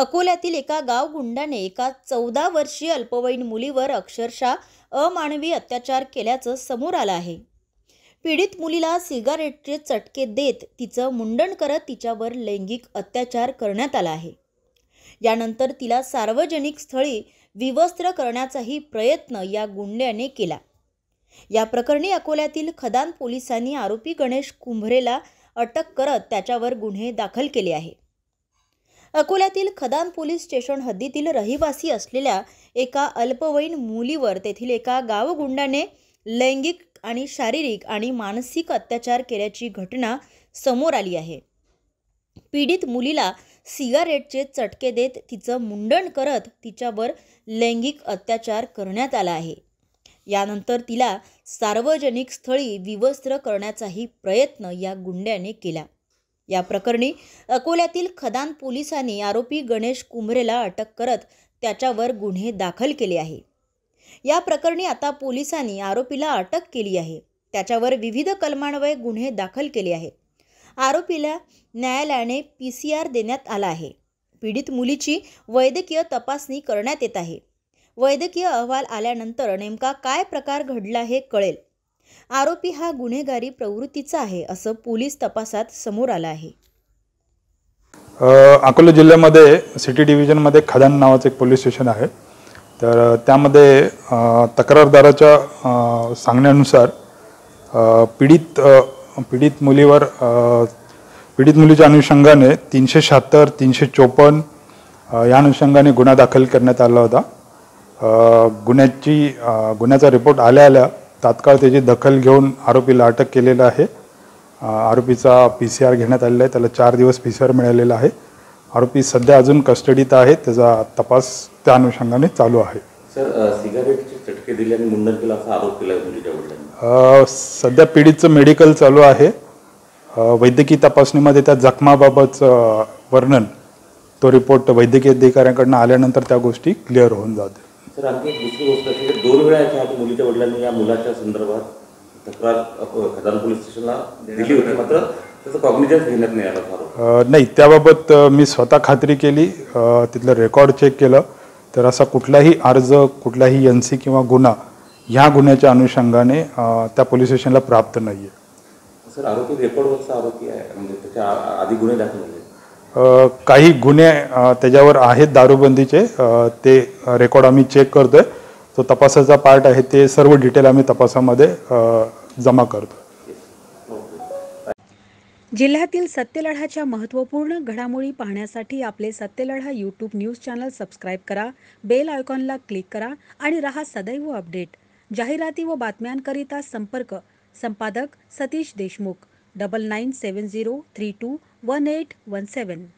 अकोल्यातील एका गाव गुंडाने एका चौदा वर्षीय अल्पवयीन मुलीवर अक्षरशः अमानवी अत्याचार केल्याचं समोर आलं आहे पीडित मुलीला सिगारेटचे चटके देत तिचं मुंडण करत तिच्यावर लैंगिक अत्याचार करण्यात आला आहे यानंतर तिला सार्वजनिक स्थळी विवस्त्र करण्याचाही प्रयत्न या गुंड्याने केला या प्रकरणी अकोल्यातील खदान पोलिसांनी आरोपी गणेश कुंभरेला अटक करत त्याच्यावर गुन्हे दाखल केले आहे अकोल्यातील खदान पोलीस स्टेशन हद्दीतील रहिवासी असलेल्या एका अल्पवयीन मुलीवर तेथील एका गावगुंडाने लैंगिक आणि शारीरिक आणि मानसिक अत्याचार केल्याची घटना समोर आली आहे पीडित मुलीला सिगारेटचे चटके देत तिचं मुंडण करत तिच्यावर लैंगिक अत्याचार करण्यात आला आहे यानंतर तिला सार्वजनिक स्थळी विवस्त्र करण्याचाही प्रयत्न या गुंड्याने केला या प्रकरणी अकोल्यातील खदान पोलिसांनी आरोपी गणेश कुंभरेला अटक करत त्याच्यावर गुन्हे दाखल केले आहे या प्रकरणी आता पोलिसांनी आरोपीला अटक केली आहे त्याच्यावर विविध कलमान्वये गुन्हे दाखल केले आहे आरोपीला न्यायालयाने पी सी आर देण्यात आला आहे पीडित मुलीची वैद्यकीय तपासणी करण्यात येत आहे वैद्यकीय अहवाल आल्यानंतर नेमका काय प्रकार घडला हे कळेल आरोपी हा गुन्हेगारी प्रवृत्तीचा आहे असं पोलीस तपासात समोर आलं आहे अकोला जिल्ह्यामध्ये सिटी डिव्हिजनमध्ये खदान नावाचं एक पोलीस स्टेशन आहे तर त्यामध्ये तक्रारदाराच्या सांगण्यानुसार पीडित पीडित मुलीवर पीडित मुलीच्या अनुषंगाने तीनशे शहात्तर तीनशे चोपन्न या अनुषंगाने गुन्हा दाखल करण्यात आला होता गुन्ह्याची गुन्ह्याचा रिपोर्ट आल्या आल्या तात्काळ त्याची दखल घेऊन आरोपीला अटक केलेलं आहे आरोपीचा पी सी आर घेण्यात आलेला आहे त्याला चार दिवस पी सी आर मिळालेला आहे आरोपी सध्या अजून कस्टडीत आहे त्याचा तपास त्या अनुषंगाने चालू आहे सध्या पीडितचं मेडिकल चालू आहे वैद्यकीय तपासणीमध्ये त्या जखमाबाबतचं वर्णन तो रिपोर्ट वैद्यकीय अधिकाऱ्यांकडून आल्यानंतर त्या गोष्टी क्लिअर होऊन जाते सर आणखी दुसरी गोष्ट अशी दोन वेळा याच्या आधी मुलीच्या वडिलांनी या मुलाच्या संदर्भात तक्रार खदान पोलीस स्टेशनला दिली होती मात्र घेण्यात नाही आला फार नाही त्याबाबत मी स्वतः खात्री केली तिथलं रेकॉर्ड चेक केलं तर असा कुठलाही अर्ज कुठलाही एन सी किंवा गुन्हा ह्या गुन्ह्याच्या अनुषंगाने त्या पोलीस स्टेशनला प्राप्त नाही आहे सर आरोपी रेकॉर्डवरचा आरोपी आहे म्हणजे त्याच्या आधी गुन्हे दाखल झाले काही गुन्हे त्याच्यावर आहेत दारूबंदीचे ते रेकॉर्ड आम्ही चेक करतो आहे तो तपासाचा पार्ट आहे ते सर्व डिटेल आम्ही तपासामध्ये जमा करतो जिल्ह्यातील सत्यलढाच्या महत्त्वपूर्ण घडामोडी पाहण्यासाठी आपले Satyaladha YouTube news channel subscribe करा बेल आयकॉनला क्लिक करा आणि रहा सदैव अपडेट जाहिराती व बातम्यांकरिता संपर्क संपादक सतीश देशमुख 9970321817.